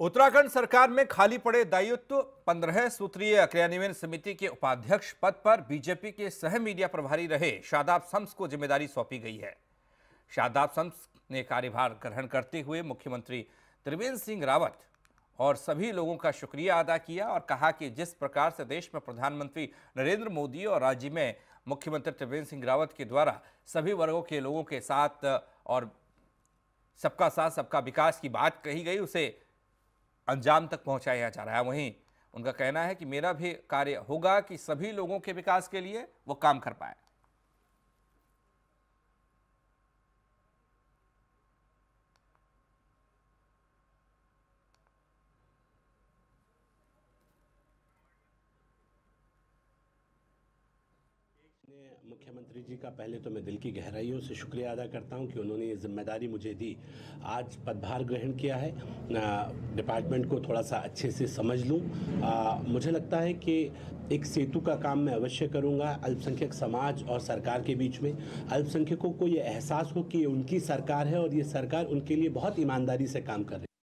उत्तराखंड सरकार में खाली पड़े दायित्व पंद्रह सूत्रीय क्रियान्वयन समिति के उपाध्यक्ष पद पर बीजेपी के सह मीडिया प्रभारी रहे शादाब शम्स को जिम्मेदारी सौंपी गई है शादाब शम्स ने कार्यभार ग्रहण करते हुए मुख्यमंत्री त्रिवेंद्र सिंह रावत और सभी लोगों का शुक्रिया अदा किया और कहा कि जिस प्रकार से देश में प्रधानमंत्री नरेंद्र मोदी और राज्य में मुख्यमंत्री त्रिवेंद्र सिंह रावत के द्वारा सभी वर्गों के लोगों के साथ और सबका साथ सबका विकास की बात कही गई उसे अंजाम तक पहुँचाया जा रहा है वहीं उनका कहना है कि मेरा भी कार्य होगा कि सभी लोगों के विकास के लिए वो काम कर पाए मुख्यमंत्री जी का पहले तो मैं दिल की गहराइयों से शुक्रिया अदा करता हूं कि उन्होंने ये जिम्मेदारी मुझे दी आज पदभार ग्रहण किया है डिपार्टमेंट को थोड़ा सा अच्छे से समझ लूं आ, मुझे लगता है कि एक सेतु का काम मैं अवश्य करूंगा अल्पसंख्यक समाज और सरकार के बीच में अल्पसंख्यकों को ये एहसास हो कि ये उनकी सरकार है और ये सरकार उनके लिए बहुत ईमानदारी से काम कर रही है